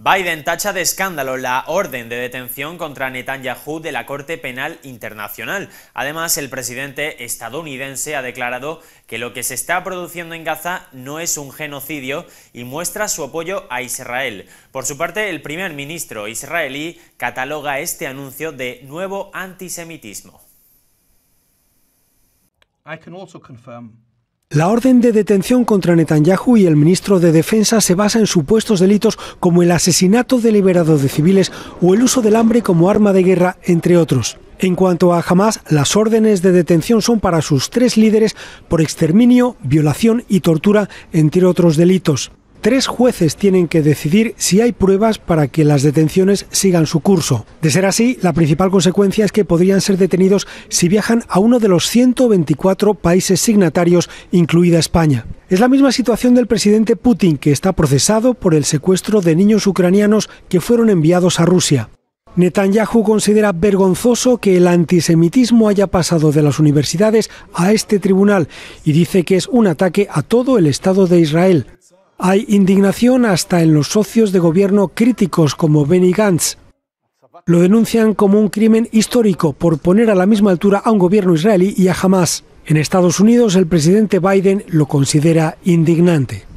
Biden tacha de escándalo la orden de detención contra Netanyahu de la Corte Penal Internacional. Además, el presidente estadounidense ha declarado que lo que se está produciendo en Gaza no es un genocidio y muestra su apoyo a Israel. Por su parte, el primer ministro israelí cataloga este anuncio de nuevo antisemitismo. La orden de detención contra Netanyahu y el ministro de Defensa se basa en supuestos delitos como el asesinato deliberado de civiles o el uso del hambre como arma de guerra, entre otros. En cuanto a Hamas, las órdenes de detención son para sus tres líderes por exterminio, violación y tortura, entre otros delitos. Tres jueces tienen que decidir si hay pruebas para que las detenciones sigan su curso. De ser así, la principal consecuencia es que podrían ser detenidos si viajan a uno de los 124 países signatarios, incluida España. Es la misma situación del presidente Putin, que está procesado por el secuestro de niños ucranianos que fueron enviados a Rusia. Netanyahu considera vergonzoso que el antisemitismo haya pasado de las universidades a este tribunal y dice que es un ataque a todo el Estado de Israel. Hay indignación hasta en los socios de gobierno críticos como Benny Gantz. Lo denuncian como un crimen histórico por poner a la misma altura a un gobierno israelí y a Hamas. En Estados Unidos el presidente Biden lo considera indignante.